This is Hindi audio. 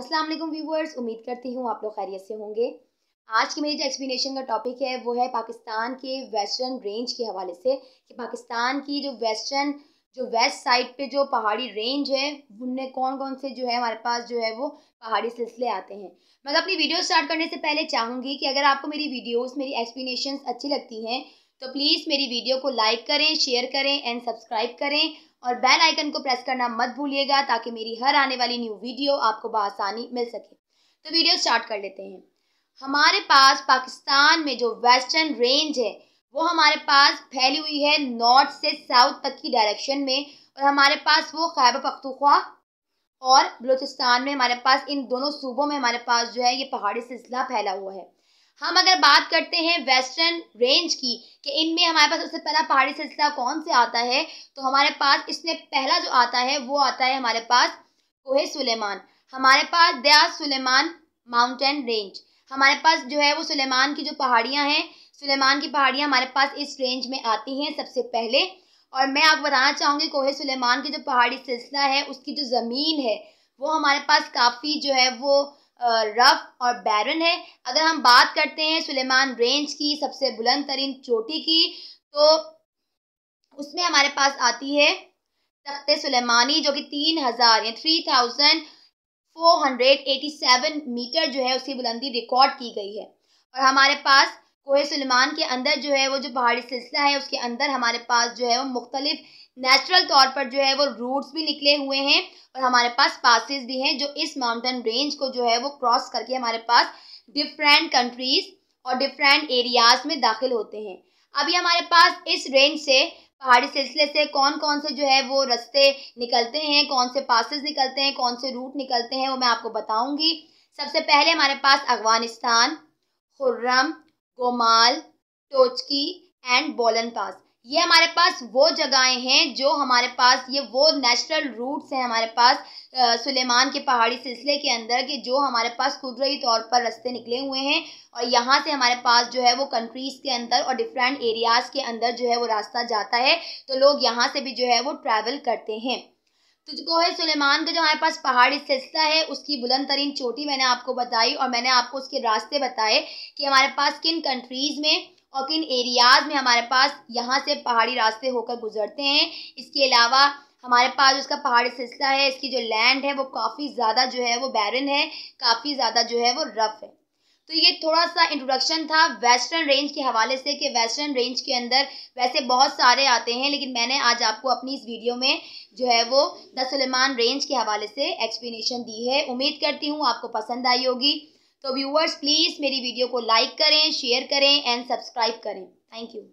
अस्सलाम वालेकुम व्यूवर्स उम्मीद करती हूँ आप लोग खैरियत से होंगे आज की मेरी जो एक्सप्लेनेशन का टॉपिक है वो है पाकिस्तान के वेस्टर्न रेंज के हवाले से कि पाकिस्तान की जो वेस्टर्न जो वेस्ट साइड पे जो पहाड़ी रेंज है उनमें कौन कौन से जो है हमारे पास जो है वो पहाड़ी सिलसिले आते हैं मगर तो अपनी वीडियो स्टार्ट करने से पहले चाहूँगी कि अगर आपको मेरी वीडियोज़ मेरी एक्सप्लेनेशन अच्छी लगती हैं तो प्लीज़ मेरी वीडियो को लाइक करें शेयर करें एंड सब्सक्राइब करें और बेल आइकन को प्रेस करना मत भूलिएगा ताकि मेरी हर आने वाली न्यू वीडियो आपको बसानी मिल सके तो वीडियो स्टार्ट कर लेते हैं हमारे पास पाकिस्तान में जो वेस्टर्न रेंज है वो हमारे पास फैली हुई है नॉर्थ से साउथ तक की डायरेक्शन में और हमारे पास वो खैब पख्तूख्वा और बलूचिस्तान में हमारे पास इन दोनों सूबों में हमारे पास जो है ये पहाड़ी सिलसिला फैला हुआ है हम अगर बात करते हैं वेस्टर्न रेंज की कि इनमें हमारे पास सबसे पहला पहाड़ी सिलसिला कौन से आता है तो हमारे पास इसमें पहला जो आता है वो आता है हमारे पास कोहे सुलेमान हमारे पास दया सुलेमान माउंटेन रेंज हमारे पास जो है वो सुलेमान की जो पहाड़ियाँ हैं सुलेमान की पहाड़ियाँ हमारे पास इस रेंज में आती हैं सबसे पहले और मैं आपको बताना चाहूँगी कोहे सुलेमान की जो पहाड़ी सिलसिला है उसकी जो ज़मीन है वो हमारे पास काफ़ी जो है वो रफ़ और बैरन है अगर हम बात करते हैं सुलेमान रेंज की सबसे बुलंद तरीन चोटी की तो उसमें हमारे पास आती है तख्त सुलेमानी जो कि तीन हज़ार या three thousand four hundred eighty seven metre जो है उसकी बुलंदी रिकॉर्ड की गई है और हमारे पास कोह सलमान के अंदर जो है वो जो पहाड़ी सिलसिला है उसके अंदर हमारे पास जो है वो मुख्तलिफ नेचुरल तौर पर जो है वो रूट्स भी निकले हुए हैं और हमारे पास पासिस भी हैं जो इस माउंटेन रेंज को जो है वो क्रॉस करके हमारे पास डिफरेंट कंट्रीज़ और डिफरेंट एरियाज़ में दाखिल होते हैं अभी हमारे पास इस रेंज से पहाड़ी सिलसिले से कौन कौन से जो है वो रस्ते निकलते हैं कौन से पासिस निकलते हैं कौन से रूट निकलते हैं वो मैं आपको बताऊँगी सबसे पहले हमारे पास अफगानिस्तान खुर्रम गोमाल टोचकी एंड बोलन पास ये हमारे पास वो जगहें हैं जो हमारे पास ये वो नेचुरल रूट्स हैं हमारे पास सुलेमान के पहाड़ी सिलसिले के अंदर के जो हमारे पास कुदरती तौर पर रास्ते निकले हुए हैं और यहाँ से हमारे पास जो है वो कंट्रीज़ के अंदर और डिफरेंट एरियाज़ के अंदर जो है वो रास्ता जाता है तो लोग यहाँ से भी जो है वो ट्रैवल करते हैं तुझको है सुलेमान का जो हमारे पास पहाड़ी सिलसिला है उसकी बुलंद तरीन चोटी मैंने आपको बताई और मैंने आपको उसके रास्ते बताए कि हमारे पास किन कंट्रीज़ में और किन एरियाज़ में हमारे पास यहाँ से पहाड़ी रास्ते होकर गुजरते हैं इसके अलावा हमारे पास उसका पहाड़ी सिलसिला है इसकी जो लैंड है वो काफ़ी ज़्यादा जो है वो बैरन है काफ़ी ज़्यादा जो है वो रफ़ है तो ये थोड़ा सा इंट्रोडक्शन था वेस्टर्न रेंज के हवाले से कि वेस्टर्न रेंज के अंदर वैसे बहुत सारे आते हैं लेकिन मैंने आज आपको अपनी इस वीडियो में जो है वो द सलेमान रेंज के हवाले से एक्सप्लेनेशन दी है उम्मीद करती हूँ आपको पसंद आई होगी तो व्यूअर्स प्लीज़ मेरी वीडियो को लाइक करें शेयर करें एंड सब्सक्राइब करें थैंक यू